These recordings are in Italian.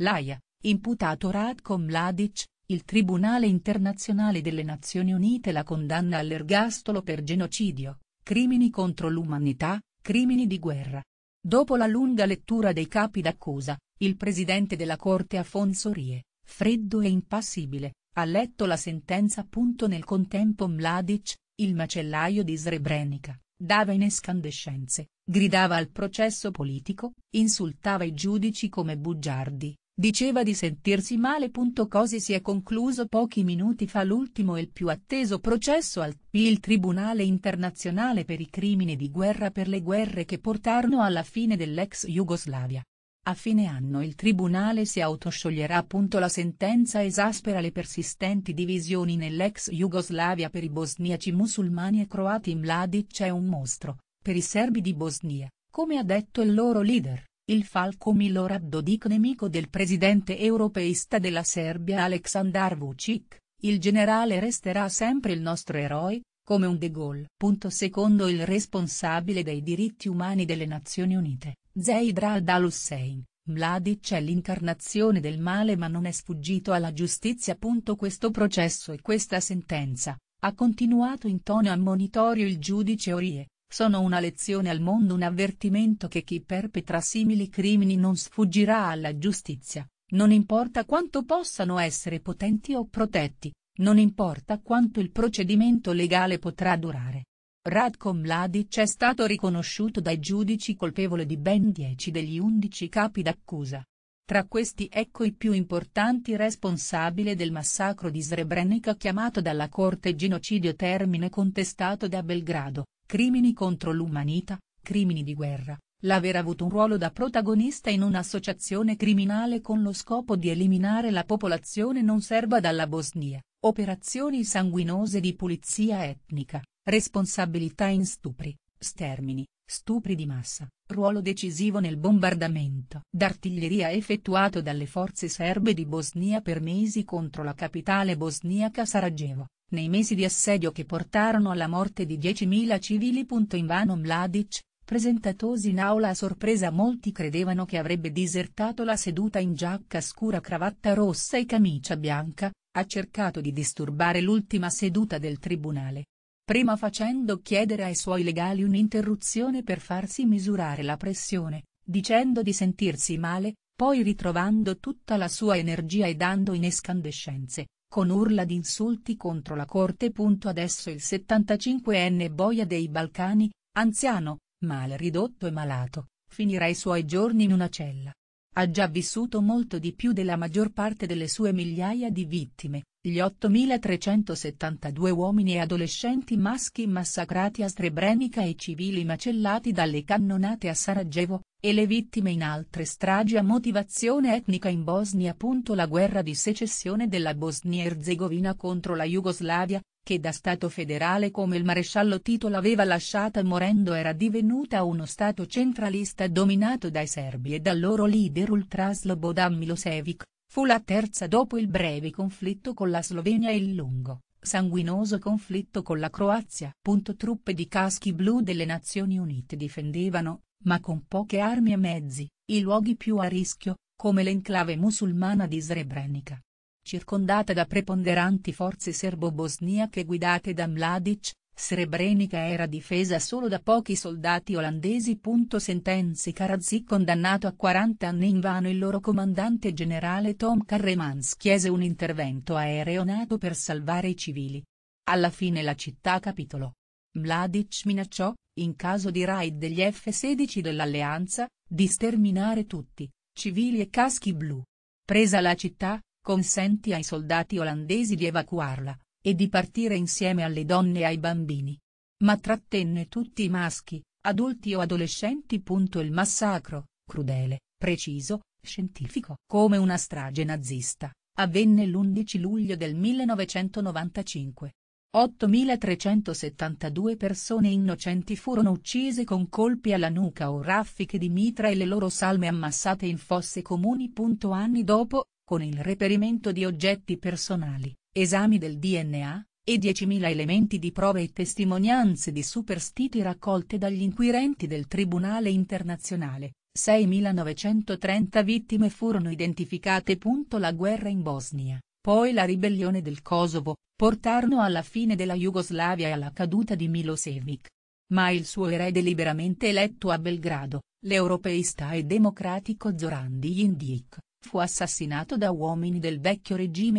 L'AIA, imputato Radko Mladic, il Tribunale internazionale delle Nazioni Unite la condanna all'ergastolo per genocidio, crimini contro l'umanità, crimini di guerra. Dopo la lunga lettura dei capi d'accusa, il presidente della Corte Afonso Rie, freddo e impassibile, ha letto la sentenza. appunto Nel contempo Mladic, il macellaio di Srebrenica, dava in escandescenze, gridava al processo politico, insultava i giudici come bugiardi, Diceva di sentirsi male. Così si è concluso pochi minuti fa l'ultimo e il più atteso processo al il Tribunale internazionale per i crimini di guerra per le guerre che portarono alla fine dell'ex Jugoslavia. A fine anno il tribunale si autoscioglierà. La sentenza esaspera le persistenti divisioni nell'ex Jugoslavia per i bosniaci musulmani e croati Mladic è un mostro, per i serbi di Bosnia, come ha detto il loro leader. Il falco Milorad Dodik nemico del presidente europeista della Serbia Aleksandar Vucic, il generale resterà sempre il nostro eroe, come un De Gaulle. Secondo il responsabile dei diritti umani delle Nazioni Unite, Zaid Raad al-Hussein, Mladic è l'incarnazione del male ma non è sfuggito alla giustizia. Questo processo e questa sentenza, ha continuato in tono ammonitorio il giudice Orie, sono una lezione al mondo un avvertimento che chi perpetra simili crimini non sfuggirà alla giustizia, non importa quanto possano essere potenti o protetti, non importa quanto il procedimento legale potrà durare. Radko Mladic è stato riconosciuto dai giudici colpevole di ben 10 degli 11 capi d'accusa. Tra questi ecco i più importanti responsabile del massacro di Srebrenica chiamato dalla corte genocidio termine contestato da Belgrado, crimini contro l'umanità, crimini di guerra, l'aver avuto un ruolo da protagonista in un'associazione criminale con lo scopo di eliminare la popolazione non serba dalla Bosnia, operazioni sanguinose di pulizia etnica, responsabilità in stupri, stermini, stupri di massa, ruolo decisivo nel bombardamento d'artiglieria effettuato dalle forze serbe di Bosnia per mesi contro la capitale bosniaca Sarajevo, nei mesi di assedio che portarono alla morte di 10.000 civili. Invano Mladic, presentatosi in aula a sorpresa molti credevano che avrebbe disertato la seduta in giacca scura cravatta rossa e camicia bianca, ha cercato di disturbare l'ultima seduta del tribunale. Prima facendo chiedere ai suoi legali un'interruzione per farsi misurare la pressione, dicendo di sentirsi male, poi ritrovando tutta la sua energia e dando in escandescenze, con urla di insulti contro la corte. Adesso il 75enne boia dei Balcani, anziano, mal ridotto e malato, finirà i suoi giorni in una cella. Ha già vissuto molto di più della maggior parte delle sue migliaia di vittime, gli 8.372 uomini e adolescenti maschi massacrati a Srebrenica e civili macellati dalle cannonate a Sarajevo, e le vittime in altre stragi a motivazione etnica in Bosnia. La guerra di secessione della Bosnia-Erzegovina contro la Jugoslavia, che da Stato federale come il maresciallo Tito l'aveva lasciata morendo era divenuta uno Stato centralista dominato dai serbi e dal loro leader Ultras Slobodan Milosevic, Fu la terza dopo il breve conflitto con la Slovenia e il lungo, sanguinoso conflitto con la Croazia. Truppe di caschi blu delle Nazioni Unite difendevano, ma con poche armi e mezzi, i luoghi più a rischio, come l'enclave musulmana di Srebrenica. Circondata da preponderanti forze serbo-bosniache guidate da Mladic, Srebrenica era difesa solo da pochi soldati olandesi. Sentenzi Karadzic condannato a 40 anni in vano il loro comandante generale Tom Carremans chiese un intervento aereo nato per salvare i civili. Alla fine la città capitolò. Mladic minacciò, in caso di raid degli F-16 dell'Alleanza, di sterminare tutti, civili e caschi blu. Presa la città, consenti ai soldati olandesi di evacuarla, e di partire insieme alle donne e ai bambini. Ma trattenne tutti i maschi, adulti o adolescenti. Il massacro, crudele, preciso, scientifico, come una strage nazista, avvenne l'11 luglio del 1995. 8.372 persone innocenti furono uccise con colpi alla nuca o raffiche di mitra e le loro salme ammassate in fosse comuni. Anni dopo, con il reperimento di oggetti personali, esami del DNA, e 10.000 elementi di prove e testimonianze di superstiti raccolte dagli inquirenti del Tribunale internazionale, 6.930 vittime furono identificate. La guerra in Bosnia, poi la ribellione del Kosovo, portarono alla fine della Jugoslavia e alla caduta di Milosevic. Ma il suo erede liberamente eletto a Belgrado, l'europeista e democratico Zoran Djindjic, fu assassinato da uomini del vecchio regime.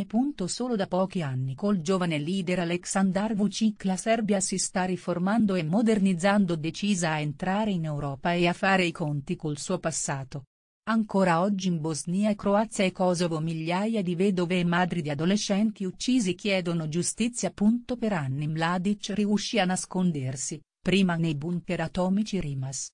Solo da pochi anni col giovane leader Aleksandar Vucic la Serbia si sta riformando e modernizzando decisa a entrare in Europa e a fare i conti col suo passato. Ancora oggi in Bosnia Croazia e Kosovo migliaia di vedove e madri di adolescenti uccisi chiedono giustizia. Per anni Mladic riuscì a nascondersi, prima nei bunker atomici Rimas,